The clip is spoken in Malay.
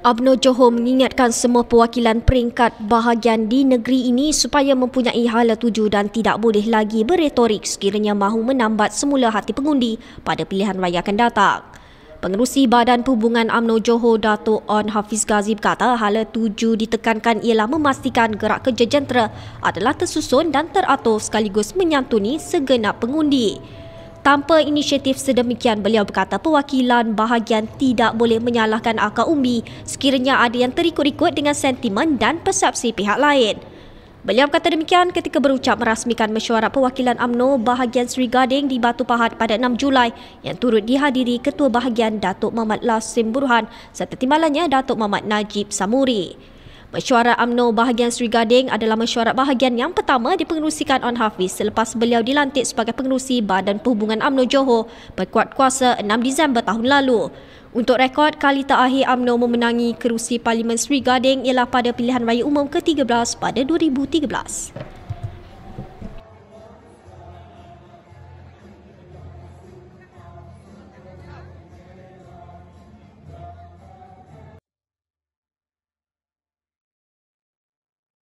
Abno Johor mengingatkan semua perwakilan peringkat bahagian di negeri ini supaya mempunyai hala tuju dan tidak boleh lagi berretorik sekiranya mahu menambat semula hati pengundi pada pilihan raya akan datang. Pengerusi Badan Perhubungan UMNO Johor Dato' On Hafiz Ghazib kata hala tuju ditekankan ialah memastikan gerak kerja jentera adalah tersusun dan teratur sekaligus menyantuni segenap pengundi. Tanpa inisiatif sedemikian, beliau berkata perwakilan bahagian tidak boleh menyalahkan akar umbi sekiranya ada yang terikut-ikut dengan sentimen dan persepsi pihak lain. Beliau berkata demikian ketika berucap merasmikan mesyuarat perwakilan Amno bahagian Sri Gading di Batu Pahat pada 6 Julai yang turut dihadiri Ketua Bahagian Datuk Mamat Lasim Burhan serta timbalannya Datuk Mamat Najib Samuri. Mesyuarat Amno bahagian Sri Gading adalah mesyuarat bahagian yang pertama dipengerusikan on Hafiz selepas beliau dilantik sebagai pengerusi Badan Perhubungan Amno Johor berkuat kuasa 6 Disember tahun lalu. Untuk rekod, kali terakhir Amno memenangi kerusi Parlimen Sri Gading ialah pada pilihan raya umum ke-13 pada 2013.